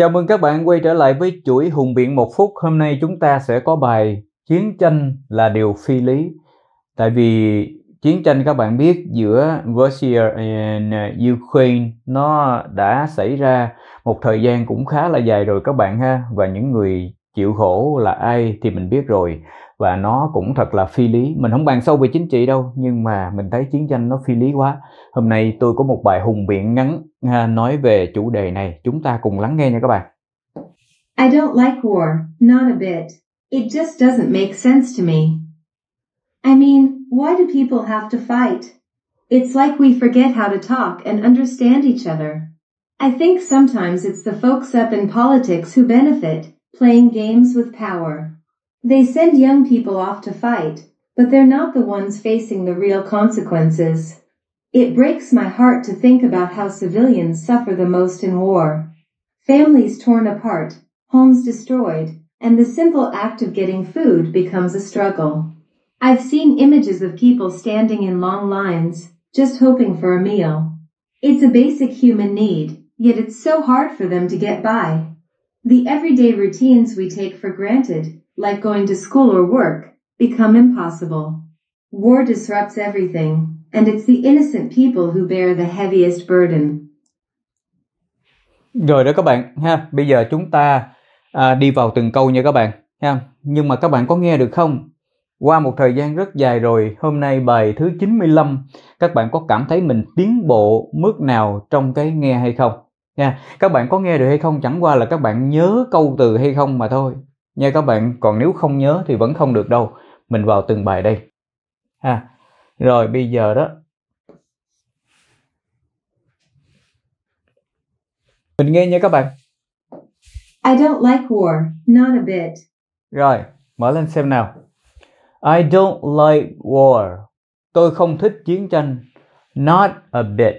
Chào mừng các bạn quay trở lại với chuỗi Hùng Biện một phút. Hôm nay chúng ta sẽ có bài Chiến tranh là điều phi lý. Tại vì chiến tranh các bạn biết giữa Russia and uh, Ukraine nó đã xảy ra một thời gian cũng khá là dài rồi các bạn ha. Và những người chịu khổ là ai thì mình biết rồi và nó cũng thật là phi lý mình không bàn sâu về chính trị đâu nhưng mà mình thấy chiến tranh nó phi lý quá hôm nay tôi có một bài hùng biện ngắn à, nói về chủ đề này chúng ta cùng lắng nghe nha các bạn I don't like war, not a bit. It just doesn't make sense to me. I mean, why do people have to fight? It's like we forget how to talk and understand each other. I think sometimes it's the folks up in politics who benefit, playing games with power. They send young people off to fight, but they're not the ones facing the real consequences. It breaks my heart to think about how civilians suffer the most in war. Families torn apart, homes destroyed, and the simple act of getting food becomes a struggle. I've seen images of people standing in long lines, just hoping for a meal. It's a basic human need, yet it's so hard for them to get by. The everyday routines we take for granted, like going to school or work, become impossible. War disrupts everything, and it's the innocent people who bear the heaviest burden. Rồi đó các bạn ha, bây giờ chúng ta à, đi vào từng câu nha các bạn ha. Nhưng mà các bạn có nghe được không? Qua một thời gian rất dài rồi, hôm nay bài thứ 95, các bạn có cảm thấy mình tiến bộ mức nào trong cái nghe hay không? Nha, các bạn có nghe được hay không chẳng qua là các bạn nhớ câu từ hay không mà thôi nha các bạn. Còn nếu không nhớ thì vẫn không được đâu. Mình vào từng bài đây. Ha. Rồi bây giờ đó. Mình nghe nha các bạn. I don't like war, not a bit. Rồi, mở lên xem nào. I don't like war. Tôi không thích chiến tranh. Not a bit.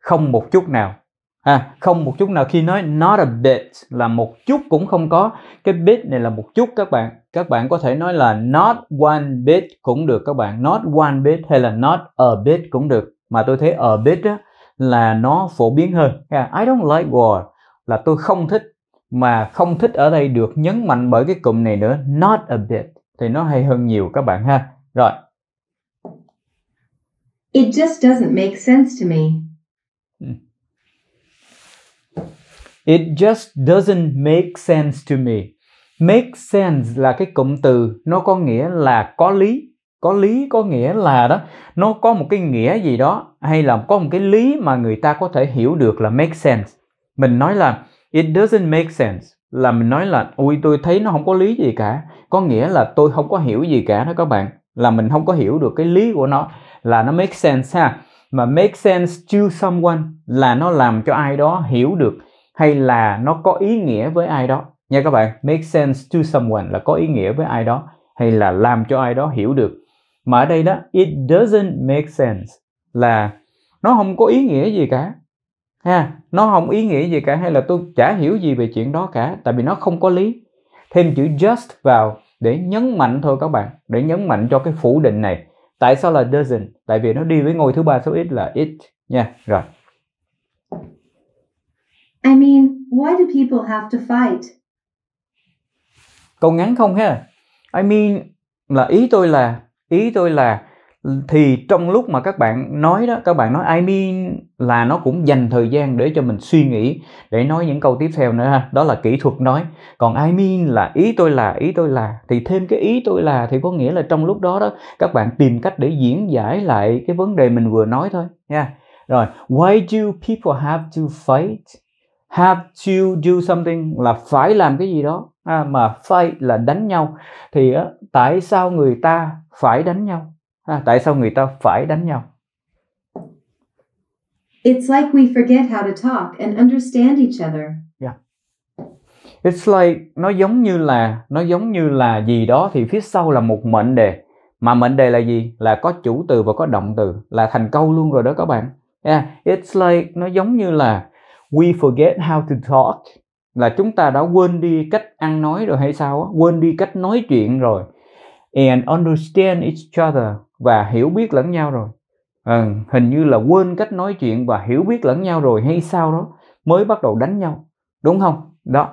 Không một chút nào à, không một chút nào khi nói not a bit là một chút cũng không có cái bit này là một chút các bạn các bạn có thể nói là not one bit cũng được các bạn not one bit hay là not a bit cũng được mà tôi thấy a bit á, là nó phổ biến hơn ha I don't like war là tôi không thích mà không thích ở đây được nhấn mạnh bởi cái cụm này nữa not a bit thì nó hay hơn nhiều các bạn ha rồi It just doesn't make sense to me. It just doesn't make sense to me. Make sense là cái cụm từ nó có nghĩa là có lý. Có lý có nghĩa là đó, nó có một cái nghĩa gì đó hay là có một cái lý mà người ta có thể hiểu được là make sense. Mình nói là it doesn't make sense là mình nói là ui tôi thấy nó không có lý gì cả. Có nghĩa là tôi không có hiểu gì cả đó các bạn. Là mình không có hiểu được cái lý của nó là nó make sense ha mà make sense to someone là nó làm cho ai đó hiểu được hay là nó có ý nghĩa với ai đó nha các bạn make sense to someone là có ý nghĩa với ai đó hay là làm cho ai đó hiểu được mà ở đây đó it doesn't make sense là nó không có ý nghĩa gì cả ha nó không ý nghĩa gì cả hay là tôi chả hiểu gì về chuyện đó cả tại vì nó không có lý thêm chữ just vào để nhấn mạnh thôi các bạn để nhấn mạnh cho cái phủ định này tại sao là doesn't tại vì nó đi với ngôi thứ ba số ít là it nha rồi I mean, why do people have to fight? Câu ngắn không ha? I mean là ý tôi là ý tôi là thì trong lúc mà các bạn nói đó các bạn nói I mean là nó cũng dành thời gian để cho mình suy nghĩ để nói những câu tiếp theo nữa ha đó là kỹ thuật nói còn I mean là ý tôi là ý tôi là thì thêm cái ý tôi là thì có nghĩa là trong lúc đó đó các bạn tìm cách để diễn giải lại cái vấn đề mình vừa nói thôi nha rồi why do people have to fight have to do something là phải làm cái gì đó à, mà fight là đánh nhau thì á, tại sao người ta phải đánh nhau à, tại sao người ta phải đánh nhau It's like we forget how to talk and understand each other. Yeah. It's like nó giống như là nó giống như là gì đó thì phía sau là một mệnh đề mà mệnh đề là gì là có chủ từ và có động từ là thành câu luôn rồi đó các bạn yeah. it's like nó giống như là we forget how to talk là chúng ta đã quên đi cách ăn nói rồi hay sao á? quên đi cách nói chuyện rồi and understand each other và hiểu biết lẫn nhau rồi à, hình như là quên cách nói chuyện và hiểu biết lẫn nhau rồi hay sao đó mới bắt đầu đánh nhau đúng không đó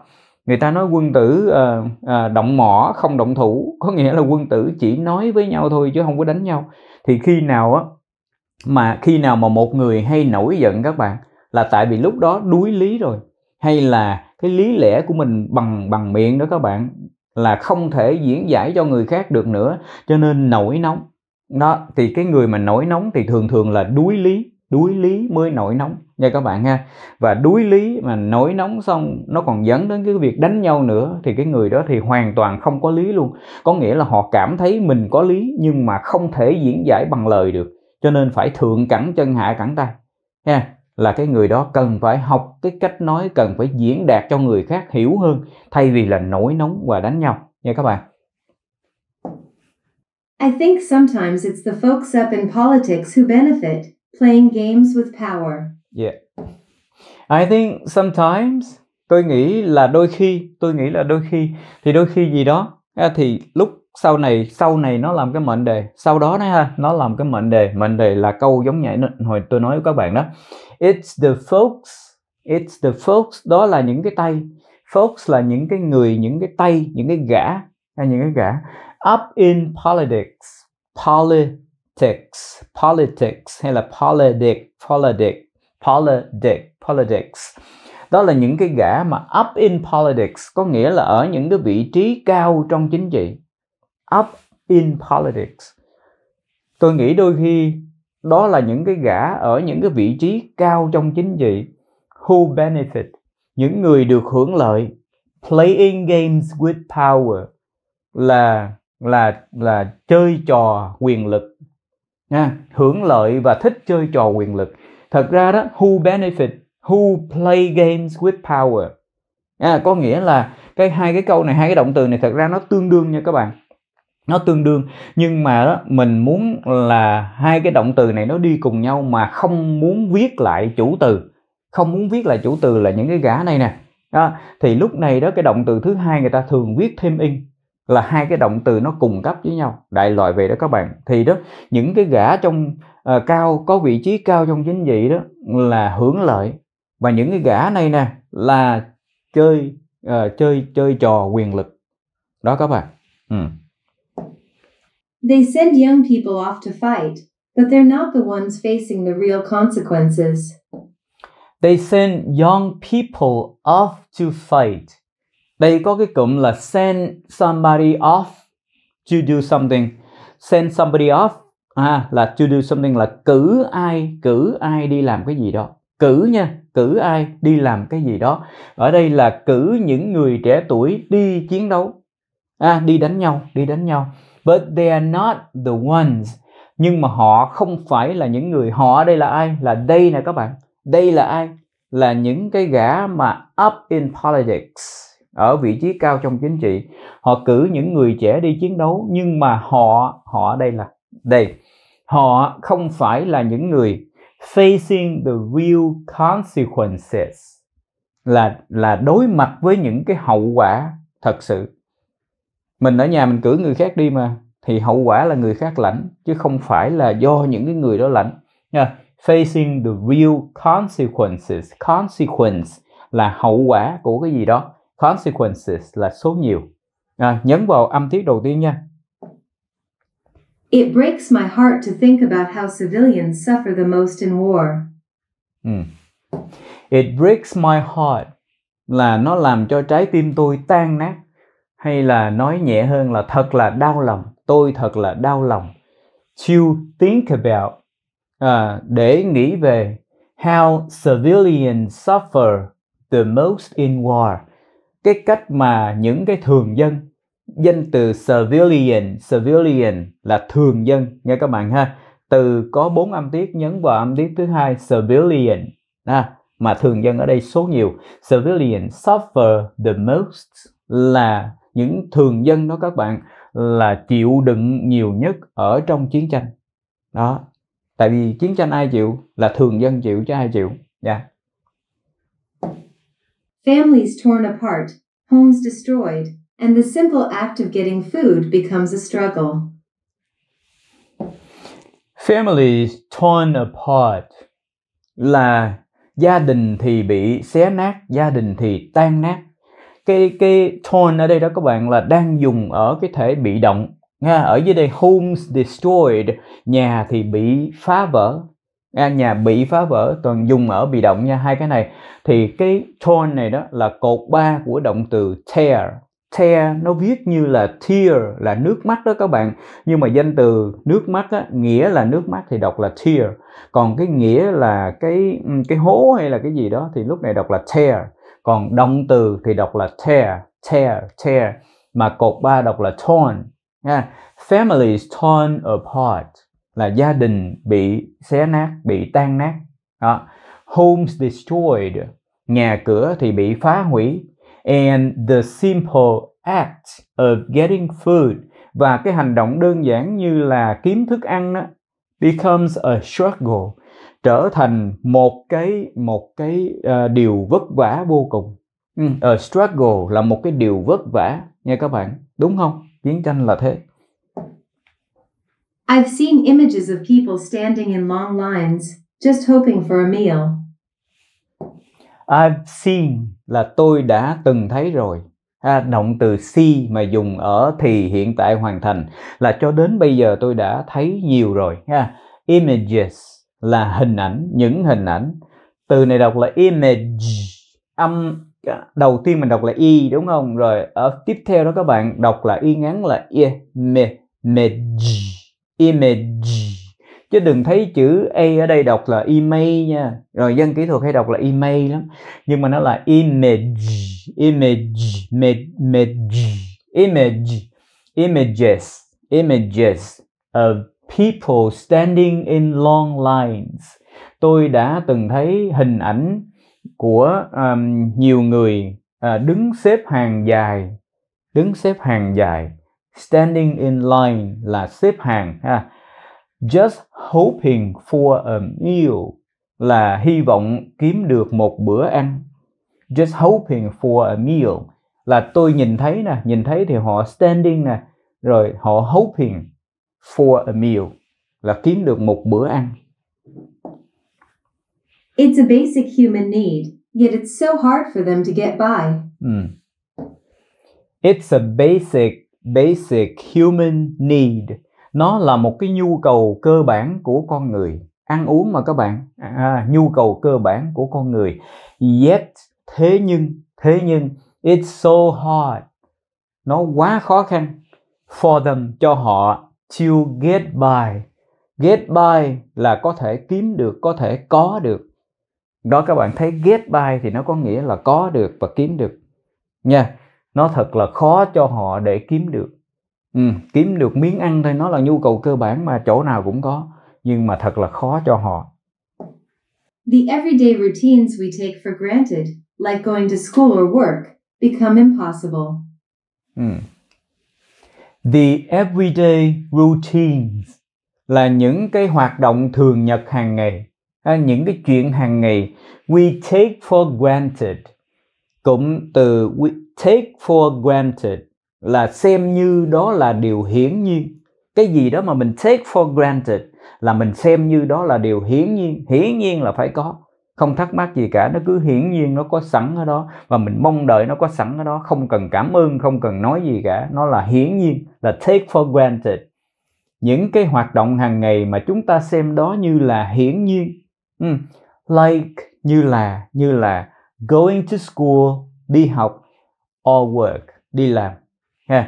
người ta nói quân tử à, à, động mỏ không động thủ có nghĩa là quân tử chỉ nói với nhau thôi chứ không có đánh nhau thì khi nào á mà khi nào mà một người hay nổi giận các bạn là tại vì lúc đó đuối lý rồi hay là cái lý lẽ của mình bằng bằng miệng đó các bạn là không thể diễn giải cho người khác được nữa cho nên nổi nóng đó thì cái người mà nổi nóng thì thường thường là đuối lý đuối lý mới nổi nóng nha các bạn ha và đuối lý mà nổi nóng xong nó còn dẫn đến cái việc đánh nhau nữa thì cái người đó thì hoàn toàn không có lý luôn có nghĩa là họ cảm thấy mình có lý nhưng mà không thể diễn giải bằng lời được cho nên phải thượng cẳng chân hạ cẳng tay ha là cái người đó cần phải học cái cách nói cần phải diễn đạt cho người khác hiểu hơn thay vì là nổi nóng và đánh nhau nha các bạn I think sometimes it's the folks up in politics who benefit playing games with power. Yeah. I think sometimes tôi nghĩ là đôi khi, tôi nghĩ là đôi khi thì đôi khi gì đó thì lúc sau này sau này nó làm cái mệnh đề sau đó nó ha nó làm cái mệnh đề mệnh đề là câu giống nhảy hồi tôi nói với các bạn đó it's the folks it's the folks đó là những cái tay folks là những cái người những cái tay những cái gã hay những cái gã up in politics politics politics hay là politic politic politic politics đó là những cái gã mà up in politics có nghĩa là ở những cái vị trí cao trong chính trị up in politics tôi nghĩ đôi khi đó là những cái gã ở những cái vị trí cao trong chính trị who benefit những người được hưởng lợi playing games with power là là là chơi trò quyền lực nha hưởng lợi và thích chơi trò quyền lực thật ra đó who benefit who play games with power à, có nghĩa là cái hai cái câu này hai cái động từ này thật ra nó tương đương nha các bạn nó tương đương nhưng mà đó, mình muốn là hai cái động từ này nó đi cùng nhau mà không muốn viết lại chủ từ không muốn viết lại chủ từ là những cái gã này nè đó, thì lúc này đó cái động từ thứ hai người ta thường viết thêm in là hai cái động từ nó cùng cấp với nhau đại loại về đó các bạn thì đó những cái gã trong uh, cao có vị trí cao trong chính trị đó là hưởng lợi và những cái gã này nè là chơi uh, chơi chơi trò quyền lực đó các bạn ừ. They send young people off to fight, but they're not the ones facing the real consequences. They send young people off to fight. Đây có cái cụm là send somebody off to do something. Send somebody off à, là to do something là cử ai, cử ai đi làm cái gì đó. Cử nha, cử ai đi làm cái gì đó. Ở đây là cử những người trẻ tuổi đi chiến đấu. À, đi đánh nhau, đi đánh nhau but they are not the ones nhưng mà họ không phải là những người họ đây là ai là đây nè các bạn đây là ai là những cái gã mà up in politics ở vị trí cao trong chính trị họ cử những người trẻ đi chiến đấu nhưng mà họ họ đây là đây họ không phải là những người facing the real consequences là là đối mặt với những cái hậu quả thật sự mình ở nhà mình cử người khác đi mà thì hậu quả là người khác lãnh chứ không phải là do những cái người đó lãnh nha facing the real consequences consequence là hậu quả của cái gì đó consequences là số nhiều à, nhấn vào âm tiết đầu tiên nha It breaks my heart to think about how civilians suffer the most in war. Ừ. It breaks my heart là nó làm cho trái tim tôi tan nát hay là nói nhẹ hơn là thật là đau lòng tôi thật là đau lòng to think about à, để nghĩ về how civilians suffer the most in war cái cách mà những cái thường dân danh từ civilian civilian là thường dân nha các bạn ha từ có bốn âm tiết nhấn vào âm tiết thứ hai civilian à, mà thường dân ở đây số nhiều civilian suffer the most là những thường dân đó các bạn là chịu đựng nhiều nhất ở trong chiến tranh đó tại vì chiến tranh ai chịu là thường dân chịu chứ ai chịu dạ yeah. families torn apart homes destroyed and the simple act of getting food becomes a struggle families torn apart là gia đình thì bị xé nát gia đình thì tan nát cái cái tone ở đây đó các bạn là đang dùng ở cái thể bị động nha ở dưới đây homes destroyed nhà thì bị phá vỡ nha, nhà bị phá vỡ toàn dùng ở bị động nha hai cái này thì cái tone này đó là cột ba của động từ tear tear nó viết như là tear là nước mắt đó các bạn nhưng mà danh từ nước mắt á, nghĩa là nước mắt thì đọc là tear còn cái nghĩa là cái cái hố hay là cái gì đó thì lúc này đọc là tear còn động từ thì đọc là tear tear tear mà cột ba đọc là torn yeah. families torn apart là gia đình bị xé nát bị tan nát đó. homes destroyed nhà cửa thì bị phá hủy and the simple act of getting food và cái hành động đơn giản như là kiếm thức ăn đó becomes a struggle trở thành một cái một cái uh, điều vất vả vô cùng ừ. uh, struggle là một cái điều vất vả nha các bạn đúng không chiến tranh là thế I've seen images of people standing in long lines just hoping for a meal I've seen là tôi đã từng thấy rồi à, động từ see mà dùng ở thì hiện tại hoàn thành là cho đến bây giờ tôi đã thấy nhiều rồi ha images là hình ảnh những hình ảnh từ này đọc là image âm đầu tiên mình đọc là y đúng không rồi ở tiếp theo đó các bạn đọc là y ngắn là image image chứ đừng thấy chữ a ở đây đọc là email nha rồi dân kỹ thuật hay đọc là email lắm nhưng mà nó là image image image image images images of ờ, people standing in long lines. Tôi đã từng thấy hình ảnh của um, nhiều người uh, đứng xếp hàng dài, đứng xếp hàng dài. Standing in line là xếp hàng ha. Just hoping for a meal là hy vọng kiếm được một bữa ăn. Just hoping for a meal là tôi nhìn thấy nè, nhìn thấy thì họ standing nè, rồi họ hoping for a meal là kiếm được một bữa ăn. It's a basic human need, yet it's so hard for them to get by. Mm. It's a basic basic human need. Nó là một cái nhu cầu cơ bản của con người, ăn uống mà các bạn, à, nhu cầu cơ bản của con người. Yet thế nhưng thế nhưng it's so hard. Nó quá khó khăn for them cho họ to get by get by là có thể kiếm được có thể có được đó các bạn thấy get by thì nó có nghĩa là có được và kiếm được nha nó thật là khó cho họ để kiếm được ừ, kiếm được miếng ăn thôi nó là nhu cầu cơ bản mà chỗ nào cũng có nhưng mà thật là khó cho họ The everyday routines we take for granted, like going to school or work, become impossible. Ừ. The everyday routines là những cái hoạt động thường nhật hàng ngày, à, những cái chuyện hàng ngày we take for granted. Cụm từ we take for granted là xem như đó là điều hiển nhiên. Cái gì đó mà mình take for granted là mình xem như đó là điều hiển nhiên, hiển nhiên là phải có không thắc mắc gì cả nó cứ hiển nhiên nó có sẵn ở đó và mình mong đợi nó có sẵn ở đó không cần cảm ơn không cần nói gì cả nó là hiển nhiên là take for granted những cái hoạt động hàng ngày mà chúng ta xem đó như là hiển nhiên ừ, like như là như là going to school đi học or work đi làm yeah.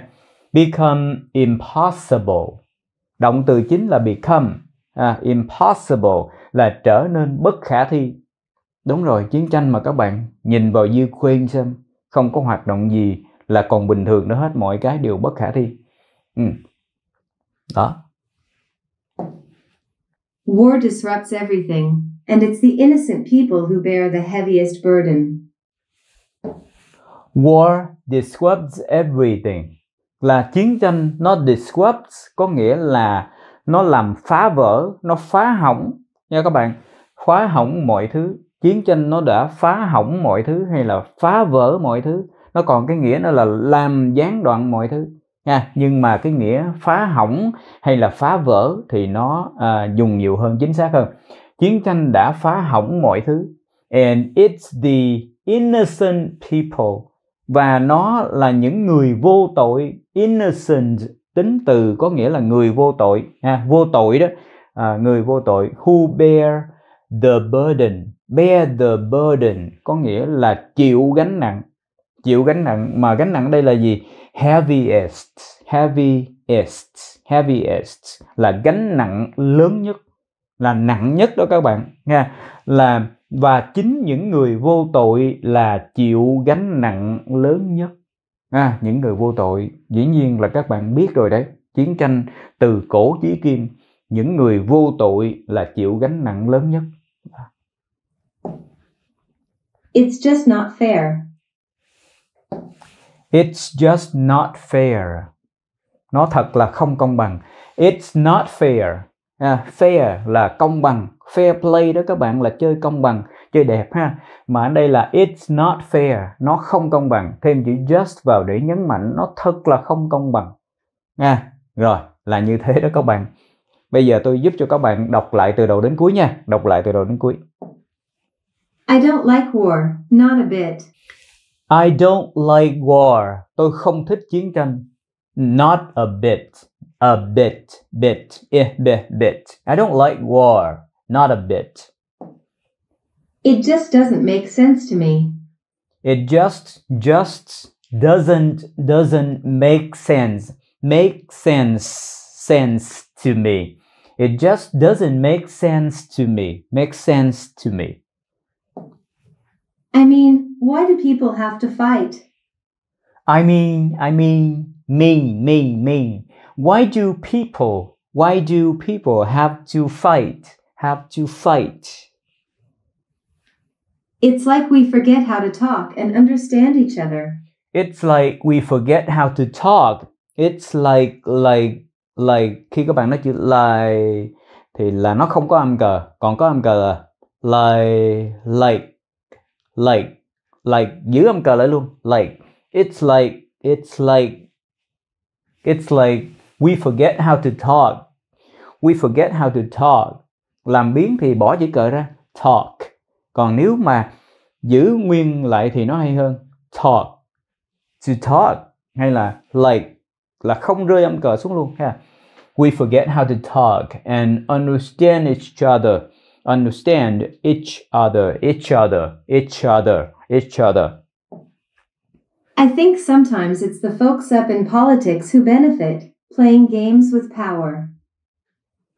become impossible động từ chính là become à, impossible là trở nên bất khả thi Đúng rồi, chiến tranh mà các bạn nhìn vào dư khuyên xem, không có hoạt động gì là còn bình thường nữa hết, mọi cái đều bất khả thi. Ừ. Đó. War disrupts everything, and it's the innocent people who bear the heaviest burden. War disrupts everything. Là chiến tranh nó disrupts có nghĩa là nó làm phá vỡ, nó phá hỏng nha các bạn, phá hỏng mọi thứ chiến tranh nó đã phá hỏng mọi thứ hay là phá vỡ mọi thứ nó còn cái nghĩa nó là làm gián đoạn mọi thứ nha nhưng mà cái nghĩa phá hỏng hay là phá vỡ thì nó à, dùng nhiều hơn chính xác hơn chiến tranh đã phá hỏng mọi thứ and it's the innocent people và nó là những người vô tội innocent tính từ có nghĩa là người vô tội ha vô tội đó à, người vô tội who bear the burden bear the burden có nghĩa là chịu gánh nặng chịu gánh nặng mà gánh nặng đây là gì heaviest heaviest heaviest là gánh nặng lớn nhất là nặng nhất đó các bạn nha là và chính những người vô tội là chịu gánh nặng lớn nhất à, những người vô tội dĩ nhiên là các bạn biết rồi đấy chiến tranh từ cổ chí kim những người vô tội là chịu gánh nặng lớn nhất It's just not fair. It's just not fair. Nó thật là không công bằng. It's not fair. À, fair là công bằng. Fair play đó các bạn là chơi công bằng, chơi đẹp ha. Mà ở đây là it's not fair, nó không công bằng. Thêm chữ just vào để nhấn mạnh nó thật là không công bằng. Nha. À, rồi, là như thế đó các bạn. Bây giờ tôi giúp cho các bạn đọc lại từ đầu đến cuối nha. Đọc lại từ đầu đến cuối. I don't like war, not a bit. I don't like war. Tôi không thích chiến tranh. Not a bit. A bit. Bit. Eh, bit, bit. I don't like war. Not a bit. It just doesn't make sense to me. It just, just doesn't, doesn't make sense. Make sense, sense to me. It just doesn't make sense to me. Make sense to me. I mean, why do people have to fight? I mean, I mean, me, me, me. Why do people, why do people have to fight, have to fight? It's like we forget how to talk and understand each other. It's like we forget how to talk. It's like, like, like khi các bạn nói chữ like thì là nó không có âm g, còn có âm g là like, like like like giữ âm cờ lại luôn like it's like it's like it's like we forget how to talk we forget how to talk làm biến thì bỏ chữ cờ ra talk còn nếu mà giữ nguyên lại thì nó hay hơn talk to talk hay là like là không rơi âm cờ xuống luôn ha we forget how to talk and understand each other understand each other, each other, each other, each other. I think sometimes it's the folks up in politics who benefit, playing games with power.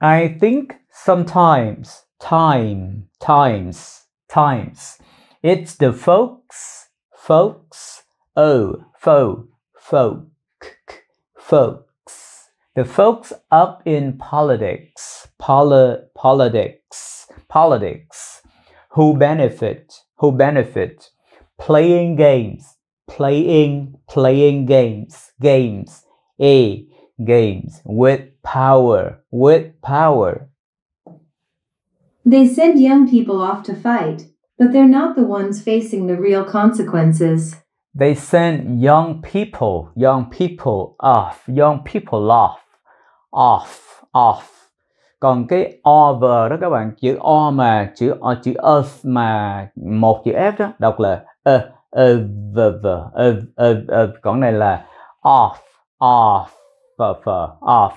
I think sometimes, time, times, times, it's the folks, folks, oh, fo, folk, folks, the folks up in politics poli- politics, politics, who benefit, who benefit, playing games, playing, playing games, games, a games with power, with power. They send young people off to fight, but they're not the ones facing the real consequences. They send young people, young people off, young people off, off, off con cai over đo cái o v đó các bạn chữ o mà chữ o chữ earth mà một chữ f đó đọc là e e v v e e e còn này là off off off off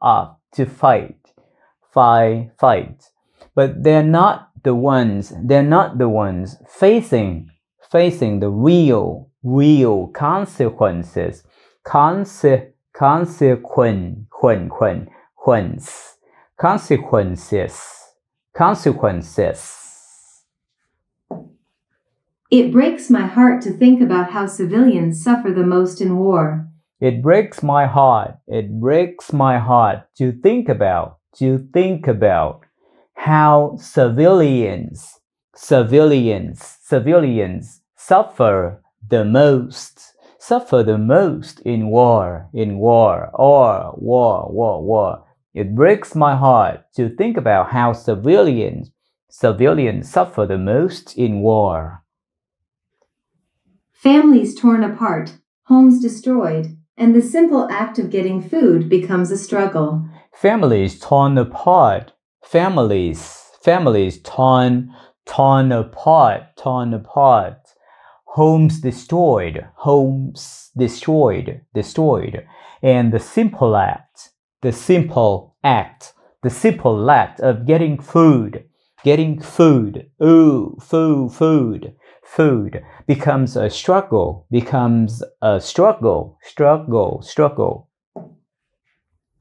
off to fight fight fight but they're not the ones they're not the ones facing facing the real real consequences conse consequence consequence consequences consequences it breaks my heart to think about how civilians suffer the most in war it breaks my heart it breaks my heart to think about to think about how civilians civilians civilians suffer the most suffer the most in war in war or war war war it breaks my heart to think about how civilians, civilians suffer the most in war. Families torn apart, homes destroyed, and the simple act of getting food becomes a struggle. Families torn apart, families, families torn, torn apart, torn apart. Homes destroyed, homes destroyed, destroyed, and the simple act the simple act, the simple act of getting food, getting food, ooh, food, food, food becomes a struggle, becomes a struggle, struggle, struggle.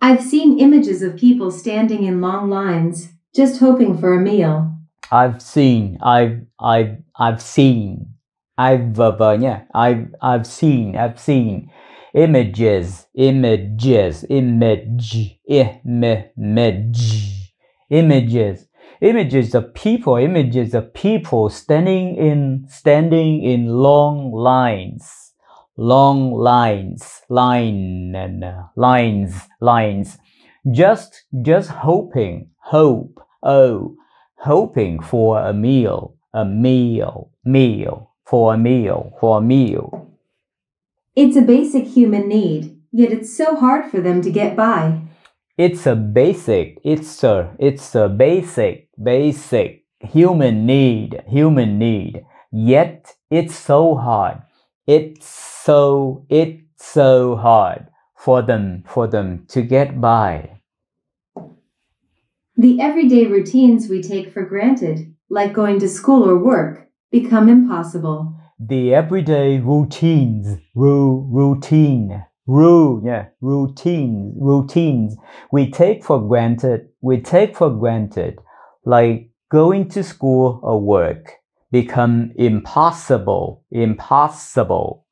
I've seen images of people standing in long lines, just hoping for a meal. I've seen, I've, I've, I've seen, I've, uh, yeah, I've, I've seen, I've seen images, images, image, image, images, images of people, images of people standing in, standing in long lines, long lines, line, lines, lines, just, just hoping, hope, oh, hoping for a meal, a meal, meal, for a meal, for a meal. It's a basic human need, yet it's so hard for them to get by. It's a basic, it's a, it's a basic, basic human need, human need, yet it's so hard. It's so, it's so hard for them, for them to get by. The everyday routines we take for granted, like going to school or work, become impossible the everyday routines, routine, routine, yeah, routines, routines we take for granted, we take for granted, like going to school or work, become impossible, impossible.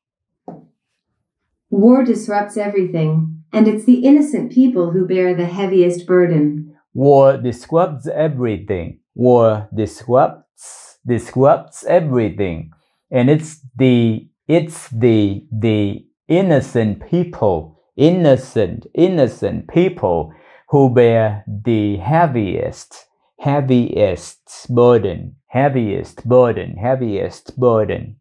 War disrupts everything, and it's the innocent people who bear the heaviest burden. War disrupts everything. War disrupts disrupts everything and it's the it's the the innocent people innocent innocent people who bear the heaviest heaviest burden heaviest burden heaviest burden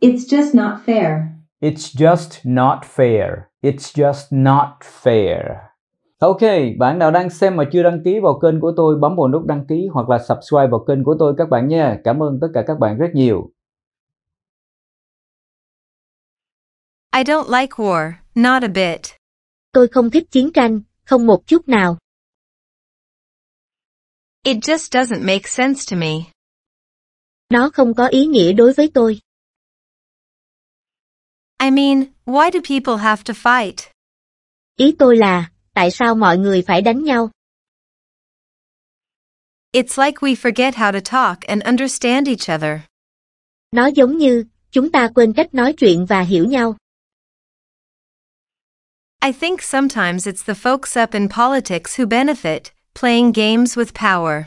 it's just not fair it's just not fair it's just not fair Ok, bạn nào đang xem mà chưa đăng ký vào kênh của tôi bấm vào nút đăng ký hoặc là subscribe vào kênh của tôi các bạn nha. Cảm ơn tất cả các bạn rất nhiều. I don't like war, not a bit. Tôi không thích chiến tranh, không một chút nào. It just doesn't make sense to me. Nó không có ý nghĩa đối với tôi. I mean, why do people have to fight? Ý tôi là, tại sao mọi người phải đánh nhau? It's like we forget how to talk and understand each other. Nó giống như, chúng ta quên cách nói chuyện và hiểu nhau. I think sometimes it's the folks up in politics who benefit, playing games with power.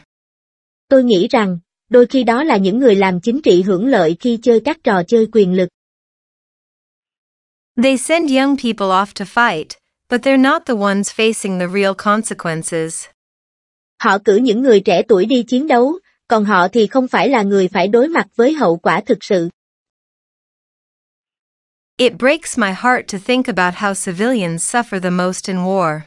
Tôi nghĩ rằng, đôi khi đó là những người làm chính trị hưởng lợi khi chơi các trò chơi quyền lực. They send young people off to fight, But they're not the ones facing the real consequences. Họ cử những người trẻ tuổi đi chiến đấu, còn họ thì không phải là người phải đối mặt với hậu quả thực sự. It breaks my heart to think about how civilians suffer the most in war.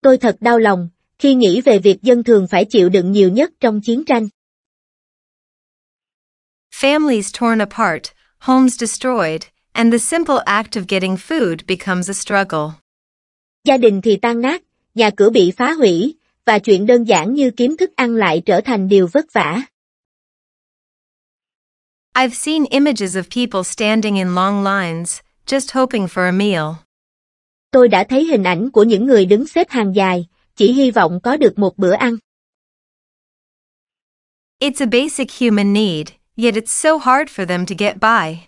Tôi thật đau lòng khi nghĩ về việc dân thường phải chịu đựng nhiều nhất trong chiến tranh. Families torn apart, homes destroyed, and the simple act of getting food becomes a struggle. Gia đình thì tan nát, nhà cửa bị phá hủy, và chuyện đơn giản như kiếm thức ăn lại trở thành điều vất vả. I've seen images of people standing in long lines, just hoping for a meal. Tôi đã thấy hình ảnh của những người đứng xếp hàng dài, chỉ hy vọng có được một bữa ăn. It's a basic human need, yet it's so hard for them to get by.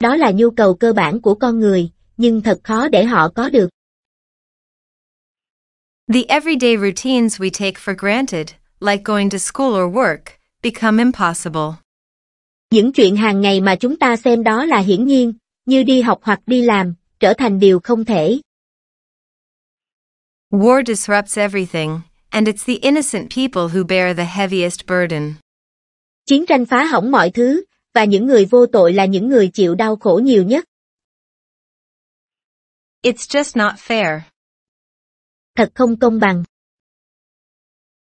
Đó là nhu cầu cơ bản của con người, nhưng thật khó để họ có được. The everyday routines we take for granted, like going to school or work, become impossible. Những chuyện hàng ngày mà chúng ta xem đó là hiển nhiên, như đi học hoặc đi làm, trở thành điều không thể. War disrupts everything, and it's the innocent people who bear the heaviest burden. Chiến tranh phá hỏng mọi thứ, và những người vô tội là những người chịu đau khổ nhiều nhất. It's just not fair thật không công bằng.